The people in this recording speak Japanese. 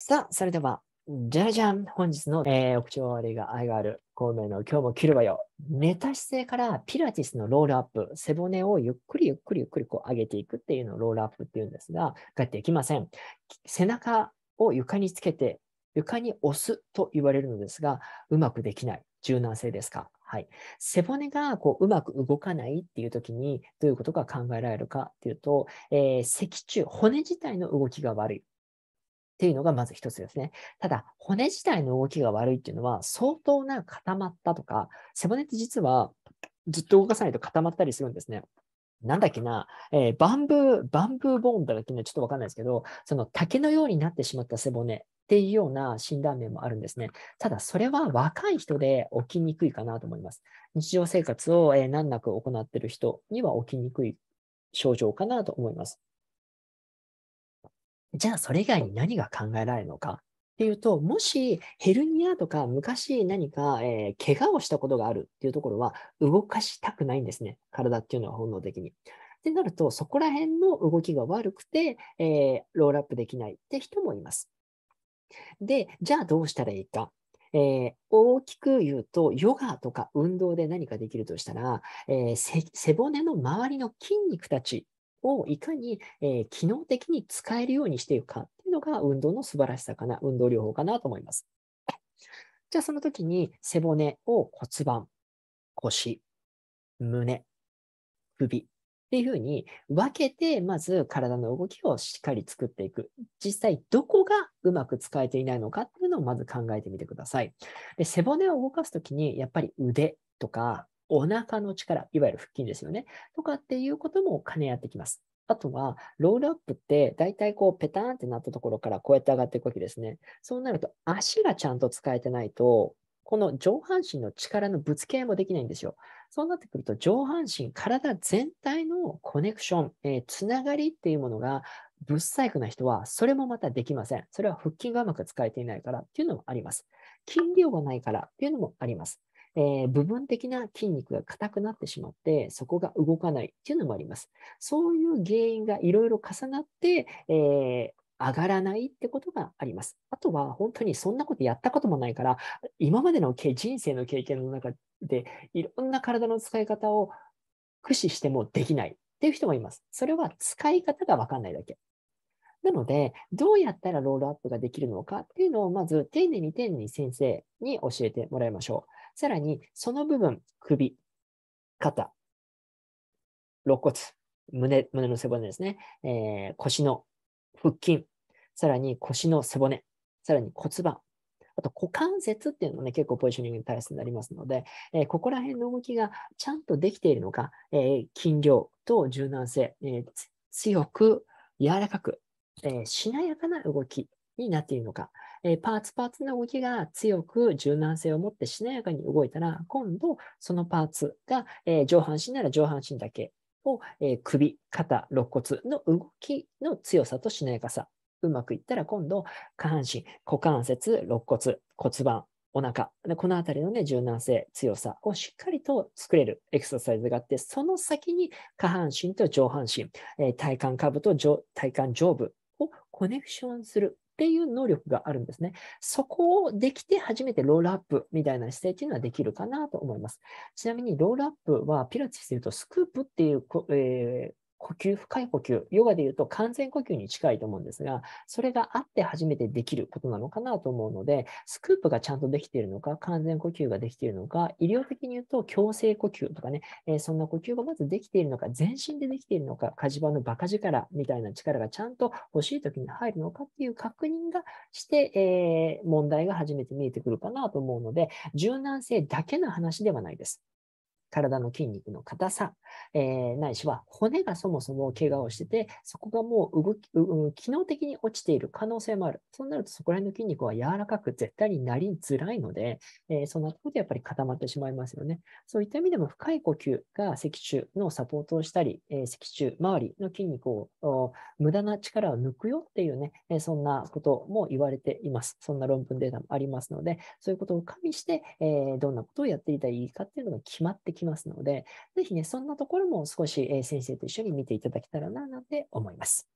さあ、それでは、じゃじゃん本日の、えー、お口終わりが愛がある孔明の今日も切るわよ。寝た姿勢からピラティスのロールアップ、背骨をゆっくりゆっくりゆっくりこう上げていくっていうのをロールアップっていうんですが、っていきません。背中を床につけて、床に押すと言われるのですが、うまくできない。柔軟性ですか。はい、背骨がこううまく動かないっていう時にどういうことが考えられるかっていうと、えー、脊柱、骨自体の動きが悪い。っていうのがまず一つですね。ただ、骨自体の動きが悪いっていうのは、相当な固まったとか、背骨って実はずっと動かさないと固まったりするんですね。なんだっけな、えー、バンブー、バンブーボーンだっけね、ちょっとわかんないですけど、その竹のようになってしまった背骨っていうような診断面もあるんですね。ただ、それは若い人で起きにくいかなと思います。日常生活を、え難なく行っている人には起きにくい症状かなと思います。じゃあそれ以外に何が考えられるのかっていうと、もしヘルニアとか昔何か、えー、怪我をしたことがあるっていうところは動かしたくないんですね。体っていうのは本能的に。ってなると、そこら辺の動きが悪くて、えー、ロールアップできないって人もいます。で、じゃあどうしたらいいか。えー、大きく言うと、ヨガとか運動で何かできるとしたら、えー、背骨の周りの筋肉たちをいかに、え機能的に使えるようにしていくかっていうのが運動の素晴らしさかな、運動療法かなと思います。じゃあその時に背骨を骨盤、腰、胸、首っていうふうに分けて、まず体の動きをしっかり作っていく。実際どこがうまく使えていないのかっていうのをまず考えてみてください。で背骨を動かす時に、やっぱり腕とかお腹の力、いわゆる腹筋ですよね。とかっていうことも兼ね合ってきます。あとは、ロールアップって、だいたいこう、ペターンってなったところからこうやって上がっていくわけですね。そうなると、足がちゃんと使えてないと、この上半身の力のぶつけ合いもできないんですよ。そうなってくると、上半身、体全体のコネクション、えー、つながりっていうものが、ぶっ細工な人は、それもまたできません。それは腹筋がうまく使えていないからっていうのもあります。筋量がないからっていうのもあります。えー、部分的な筋肉が硬くなってしまって、そこが動かないっていうのもあります。そういう原因がいろいろ重なって、えー上がらないってことがあります。あとは本当にそんなことやったこともないから、今までの人生の経験の中でいろんな体の使い方を駆使してもできないっていう人もいます。それは使い方がわかんないだけ。なので、どうやったらロールアップができるのかっていうのをまず丁寧に丁寧に先生に教えてもらいましょう。さらにその部分、首、肩、肋骨、胸、胸の背骨ですね、えー、腰の腹筋、さらに腰の背骨、さらに骨盤、あと股関節っていうのもね、結構ポジショニングに対してになりますので、えー、ここら辺の動きがちゃんとできているのか、えー、筋量と柔軟性、えー、強く柔らかく、えしなやかな動きになっているのか、えー、パーツパーツの動きが強く柔軟性を持ってしなやかに動いたら、今度そのパーツが、えー、上半身なら上半身だけを、えー、首、肩、肋骨の動きの強さとしなやかさ。うまくいったら今度、下半身、股関節、肋骨、骨盤、お腹、このあたりの、ね、柔軟性、強さをしっかりと作れるエクササイズがあって、その先に下半身と上半身、えー、体幹下部と上体幹上部をコネクションするっていう能力があるんですね。そこをできて初めてロールアップみたいな姿勢っていうのはできるかなと思います。ちなみにロールアップはピラティスで言うとスクープっていう、えー呼吸、深い呼吸、ヨガで言うと完全呼吸に近いと思うんですが、それがあって初めてできることなのかなと思うので、スクープがちゃんとできているのか、完全呼吸ができているのか、医療的に言うと強制呼吸とかね、えー、そんな呼吸がまずできているのか、全身でできているのか、火事場のバカ力みたいな力がちゃんと欲しい時に入るのかっていう確認がして、えー、問題が初めて見えてくるかなと思うので、柔軟性だけの話ではないです。体の筋肉の硬さ、えー、ないしは骨がそもそも怪我をしてて、そこがもう動き、うん、機能的に落ちている可能性もある。そうなると、そこら辺の筋肉は柔らかく絶対になりづらいので、えー、そんなところでやっぱり固まってしまいますよね。そういった意味でも深い呼吸が脊柱のサポートをしたり、えー、脊柱周りの筋肉を無駄な力を抜くよっていうね、えそんなことも言われています。そんな論文データもありますので、そういうことを加味して、えどんなことをやっていたらいいかっていうのが決まってききますので、ぜひね、そんなところも少し先生と一緒に見ていただけたらな、なんて思います。